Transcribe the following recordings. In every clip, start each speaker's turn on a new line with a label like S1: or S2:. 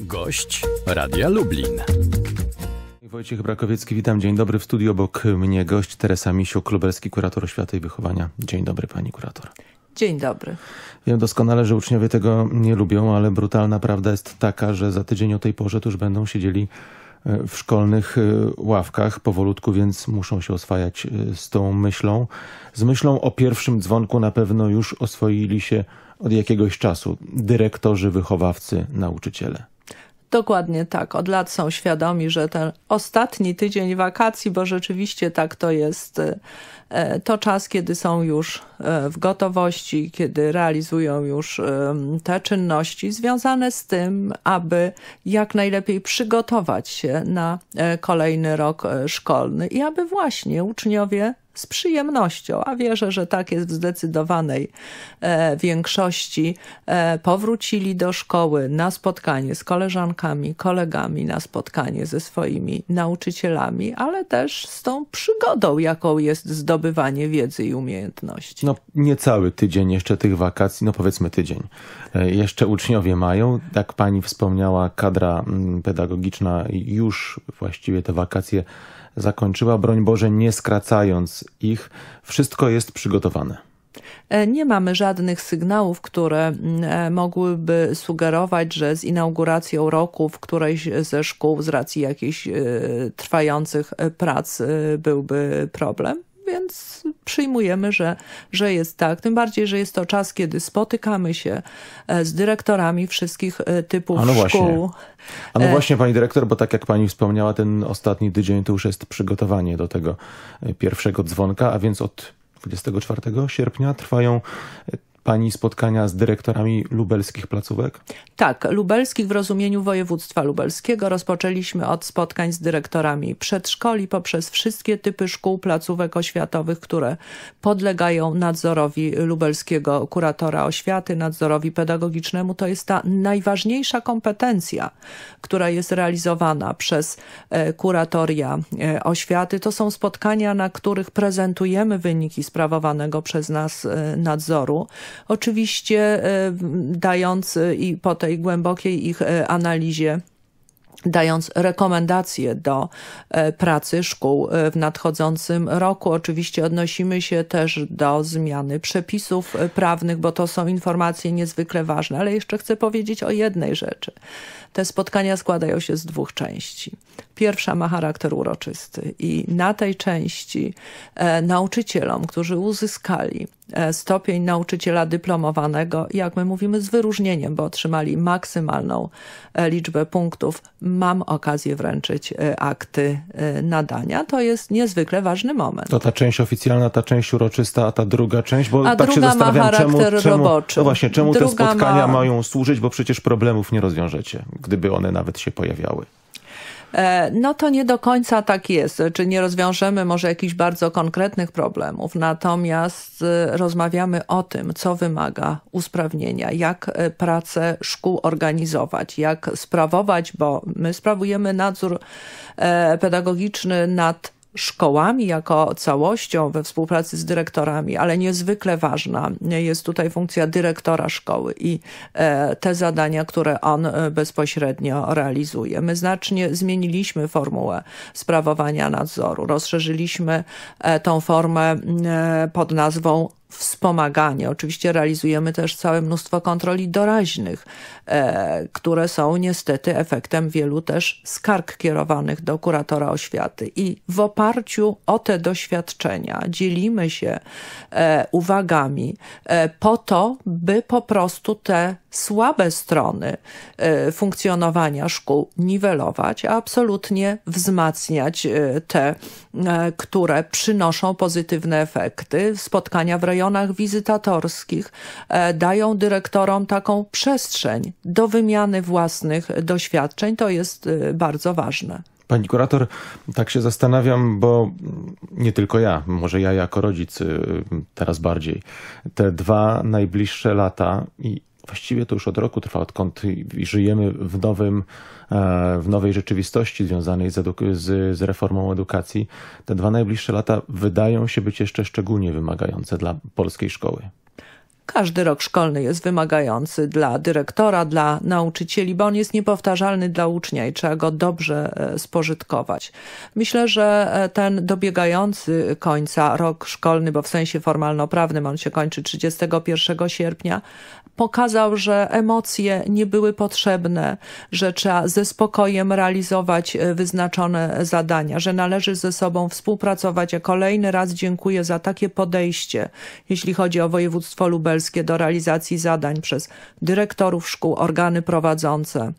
S1: Gość Radia Lublin. Wojciech Brakowiecki, witam. Dzień dobry. W studiu obok mnie gość Teresa Misiu, kluberski kurator oświaty i wychowania. Dzień dobry pani kurator. Dzień dobry. Wiem doskonale, że uczniowie tego nie lubią, ale brutalna prawda jest taka, że za tydzień o tej porze już będą siedzieli e, w szkolnych e, ławkach powolutku, więc muszą się oswajać e, z tą myślą. Z myślą o pierwszym dzwonku na pewno już oswoili się od jakiegoś czasu dyrektorzy, wychowawcy, nauczyciele.
S2: Dokładnie tak. Od lat są świadomi, że ten ostatni tydzień wakacji, bo rzeczywiście tak to jest, e, e, to czas, kiedy są już e, w gotowości, kiedy realizują już te czynności związane z tym, aby jak najlepiej przygotować się na kolejny rok szkolny i aby właśnie uczniowie z przyjemnością, a wierzę, że tak jest w zdecydowanej e, większości, e, powrócili do szkoły na spotkanie z koleżankami, kolegami, na spotkanie ze swoimi nauczycielami, ale też z tą przygodą, jaką jest zdobywanie wiedzy i umiejętności.
S1: No, niecały tydzień jeszcze tych wakacji, no powiedzmy tydzień. E, jeszcze uczniowie mają, jak pani wspomniała, kadra mm, pedagogiczna już właściwie te wakacje zakończyła, broń Boże, nie skracając ich. Wszystko jest przygotowane.
S2: E, nie mamy żadnych sygnałów, które mm, e, mogłyby sugerować, że z inauguracją roku w którejś ze szkół z racji jakichś e, trwających prac byłby problem więc przyjmujemy, że, że jest tak. Tym bardziej, że jest to czas, kiedy spotykamy się e, z dyrektorami wszystkich e, typów no szkół. A no e, właśnie,
S1: pani dyrektor, bo tak jak pani wspomniała, ten ostatni tydzień to już jest przygotowanie do tego pierwszego dzwonka, a więc od 24 sierpnia trwają Pani spotkania z dyrektorami lubelskich placówek?
S2: Tak, lubelskich w rozumieniu województwa lubelskiego rozpoczęliśmy od spotkań z dyrektorami przedszkoli poprzez wszystkie typy szkół, placówek oświatowych, które podlegają nadzorowi lubelskiego kuratora oświaty, nadzorowi pedagogicznemu. To jest ta najważniejsza kompetencja, która jest realizowana przez e, kuratoria e, oświaty. To są spotkania, na których prezentujemy wyniki sprawowanego przez nas e, nadzoru oczywiście e, dając e, i po tej głębokiej ich e, analizie dając rekomendacje do pracy szkół w nadchodzącym roku. Oczywiście odnosimy się też do zmiany przepisów prawnych, bo to są informacje niezwykle ważne, ale jeszcze chcę powiedzieć o jednej rzeczy. Te spotkania składają się z dwóch części. Pierwsza ma charakter uroczysty i na tej części nauczycielom, którzy uzyskali E, stopień nauczyciela dyplomowanego, jak my mówimy, z wyróżnieniem, bo otrzymali maksymalną e, liczbę punktów. Mam okazję wręczyć e, akty nadania. To jest niezwykle ważny moment.
S1: To ta część oficjalna, ta część uroczysta, a ta druga część, bo a tak się zastanawiam, czemu, czemu, roboczy. No właśnie, czemu te spotkania ma... mają służyć, bo przecież problemów nie rozwiążecie, gdyby one nawet się pojawiały.
S2: E, no to nie do końca tak jest. Czy nie rozwiążemy może jakichś bardzo konkretnych problemów, natomiast e, rozmawiamy o tym, co wymaga usprawnienia, jak e, pracę szkół organizować, jak sprawować, bo my sprawujemy nadzór pedagogiczny nad szkołami jako całością we współpracy z dyrektorami, ale niezwykle ważna jest tutaj funkcja dyrektora szkoły i e, te zadania, które on e, bezpośrednio realizuje. My znacznie zmieniliśmy formułę sprawowania nadzoru. Rozszerzyliśmy e, tą formę pod nazwą wspomaganie. Oczywiście realizujemy też całe mnóstwo kontroli doraźnych, e, które są niestety efektem wielu też skarg kierowanych do kuratora oświaty. I w oparciu o te doświadczenia dzielimy się e, uwagami e, po to, by po prostu te słabe strony e, funkcjonowania szkół niwelować, a absolutnie wzmacniać e, te, e, które przynoszą pozytywne efekty. Spotkania w rejonach wizytatorskich dają dyrektorom taką przestrzeń do wymiany własnych doświadczeń. To jest bardzo ważne.
S1: Pani kurator, tak się zastanawiam, bo nie tylko ja, może ja jako rodzic y, y, teraz bardziej, te dwa najbliższe lata i właściwie to już od roku trwa, odkąd żyjemy w, nowym, e, w nowej rzeczywistości związanej z, z, z, reformą edukacji, te dwa najbliższe lata wydają się być jeszcze szczególnie wymagające dla polskiej szkoły.
S2: Każdy rok szkolny jest wymagający dla dyrektora, dla nauczycieli, bo on jest niepowtarzalny dla ucznia i trzeba go dobrze e, spożytkować. Myślę, że e, ten dobiegający końca rok szkolny, bo w sensie formalno-prawnym on się kończy 31 sierpnia, pokazał, że emocje nie były potrzebne, że trzeba ze spokojem realizować e, wyznaczone zadania, że należy ze sobą współpracować. Ja kolejny raz dziękuję za takie podejście, jeśli chodzi o województwo lubelskie, do realizacji zadań przez dyrektorów szkół, organy prowadzące.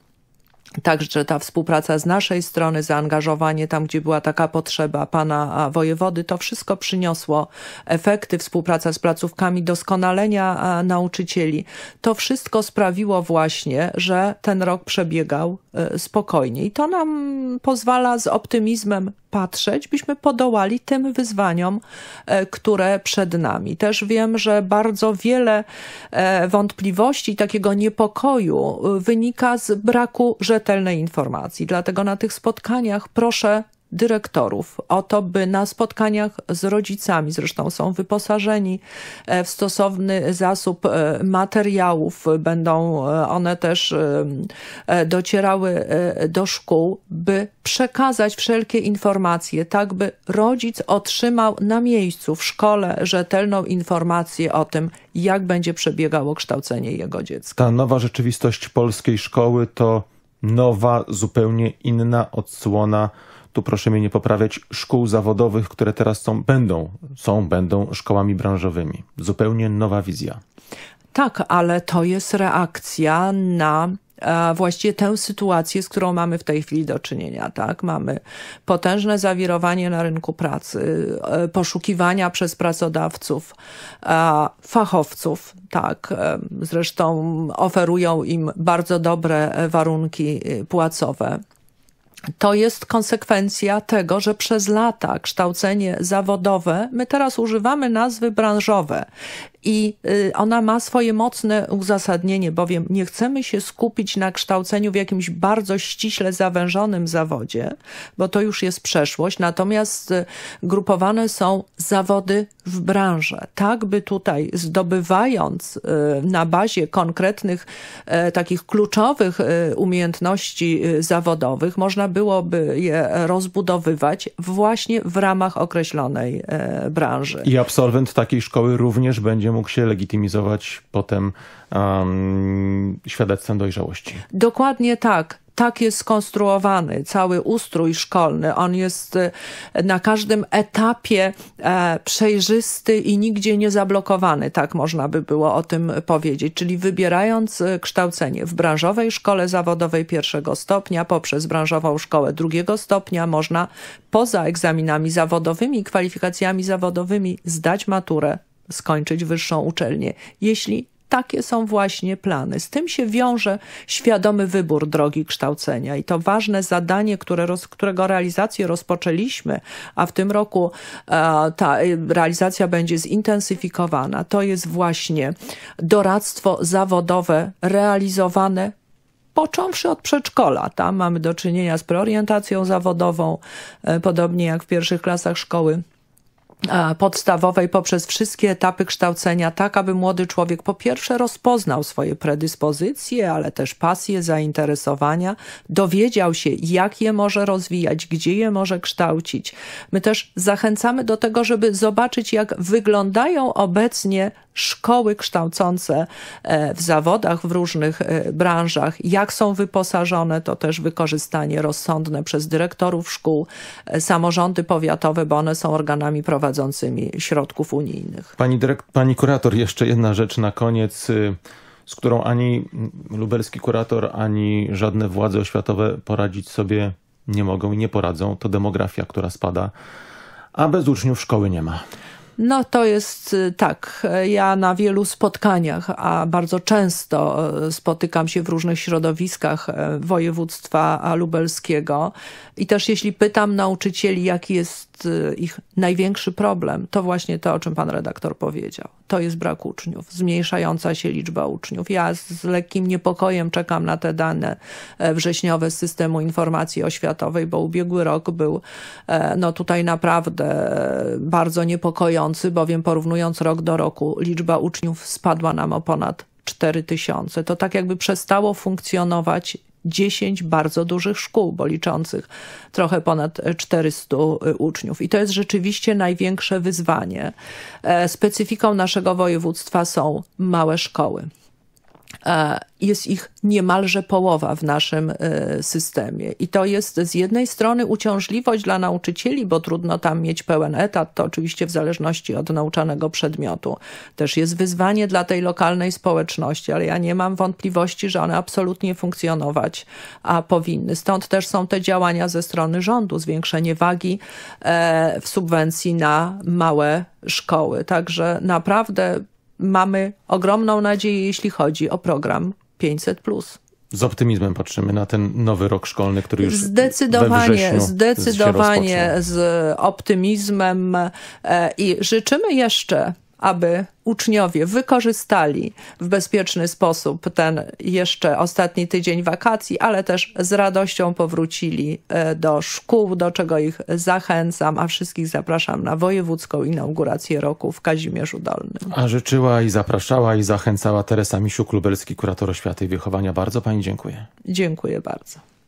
S2: Także ta współpraca z naszej strony, zaangażowanie tam, gdzie była taka potrzeba pana wojewody, to wszystko przyniosło efekty, współpraca z placówkami, doskonalenia nauczycieli. To wszystko sprawiło właśnie, że ten rok przebiegał e, spokojnie i to nam pozwala z optymizmem patrzeć, byśmy podołali tym wyzwaniom, e, które przed nami. Też wiem, że bardzo wiele e, wątpliwości, takiego niepokoju e, wynika z braku rzetelnej informacji. Dlatego na tych spotkaniach proszę dyrektorów o to, by na spotkaniach z rodzicami, zresztą są wyposażeni e, w stosowny zasób e, materiałów, będą e, one też docierały do szkół, by przekazać wszelkie informacje, tak by rodzic otrzymał na miejscu w szkole rzetelną informację o tym, jak będzie przebiegało kształcenie jego dziecka.
S1: Ta nowa rzeczywistość polskiej szkoły to nowa, zupełnie inna odsłona tu proszę mnie nie poprawiać, szkół zawodowych, które teraz są, będą, są, będą szkołami branżowymi. Zupełnie nowa wizja.
S2: Tak, ale to jest reakcja na e, właściwie tę sytuację, z którą mamy w tej chwili do czynienia, tak? Mamy potężne zawirowanie na rynku pracy, e, poszukiwania przez pracodawców e, fachowców, tak? Zresztą oferują im bardzo dobre warunki płacowe to jest konsekwencja tego, że przez lata kształcenie zawodowe, my teraz używamy nazwy branżowe, i y, ona ma swoje mocne uzasadnienie, bowiem nie chcemy się skupić na kształceniu w jakimś bardzo ściśle zawężonym zawodzie, bo to już jest przeszłość, natomiast y, grupowane są zawody w branżę, tak by tutaj zdobywając y, na bazie konkretnych e, takich kluczowych umiejętności zawodowych, można byłoby je rozbudowywać właśnie w ramach określonej e, branży. I
S1: absolwent takiej szkoły również będzie będzie mógł się legitymizować potem um, świadectwem dojrzałości.
S2: Dokładnie tak tak jest skonstruowany cały ustrój szkolny. On jest e, na każdym etapie e, przejrzysty i nigdzie nie zablokowany, tak można by było o tym powiedzieć. Czyli wybierając e, kształcenie w branżowej szkole zawodowej pierwszego stopnia poprzez branżową szkołę drugiego stopnia można poza egzaminami zawodowymi, i kwalifikacjami zawodowymi zdać maturę skończyć wyższą uczelnię, jeśli takie są właśnie plany. Z tym się wiąże świadomy wybór drogi kształcenia i to ważne zadanie, które, którego realizację rozpoczęliśmy, a w tym roku e, ta realizacja będzie zintensyfikowana. To jest właśnie doradztwo zawodowe realizowane począwszy od przedszkola. Tam mamy do czynienia z preorientacją zawodową, e, podobnie jak w pierwszych klasach szkoły E, podstawowej poprzez wszystkie etapy kształcenia, tak aby młody człowiek po pierwsze rozpoznał swoje predyspozycje, ale też pasje, zainteresowania, dowiedział się, jak je może rozwijać, gdzie je może kształcić. My też zachęcamy do tego, żeby zobaczyć, jak wyglądają obecnie szkoły kształcące e, w zawodach, w różnych e, branżach, jak są wyposażone, to też wykorzystanie rozsądne przez dyrektorów szkół, samorządy powiatowe, bo one są organami prowadzącymi pochodzącymi środków unijnych.
S1: Pani, dyrekt, pani kurator, jeszcze jedna rzecz na koniec y, z którą ani lubelski kurator, ani żadne władze oświatowe poradzić sobie nie mogą i nie poradzą. To demografia, która spada, a bez uczniów szkoły nie ma.
S2: No to jest y, tak. Ja na wielu spotkaniach, a bardzo często y, spotykam się w różnych środowiskach województwa lubelskiego i też jeśli pytam nauczycieli, jaki jest Y, ich największy problem, to właśnie to, o czym pan redaktor powiedział. To jest brak uczniów, zmniejszająca się liczba uczniów. Ja z lekkim niepokojem czekam na te dane e, wrześniowe z systemu informacji oświatowej, bo ubiegły rok był e, no tutaj naprawdę e, bardzo niepokojący, bowiem porównując rok do roku liczba uczniów spadła nam o ponad 4 tysiące. To tak jakby przestało funkcjonować 10 bardzo dużych szkół, bo liczących trochę ponad 400 y, uczniów. I to jest rzeczywiście największe wyzwanie. E, specyfiką naszego województwa są małe szkoły. E, jest ich niemalże połowa w naszym e, systemie. I to jest z jednej strony uciążliwość dla nauczycieli, bo trudno tam mieć pełen etat, to oczywiście w zależności od nauczanego przedmiotu. Też jest wyzwanie dla tej lokalnej społeczności, ale ja nie mam wątpliwości, że one absolutnie funkcjonować a powinny. Stąd też są te działania ze strony rządu, zwiększenie wagi e, w subwencji na małe szkoły. Także naprawdę mamy ogromną nadzieję, jeśli chodzi o program 500.
S1: Z optymizmem patrzymy na ten nowy rok szkolny, który już zdecydowanie, zdecydowanie
S2: z optymizmem e, i życzymy jeszcze aby uczniowie wykorzystali w bezpieczny sposób ten jeszcze ostatni tydzień wakacji, ale też z radością powrócili e, do szkół, do czego ich zachęcam, a wszystkich zapraszam na wojewódzką inaugurację roku w Kazimierzu Dolnym.
S1: A życzyła i zapraszała i zachęcała Teresa Misiu klubelski kurator oświaty i wychowania. Bardzo Pani dziękuję.
S2: Dziękuję bardzo.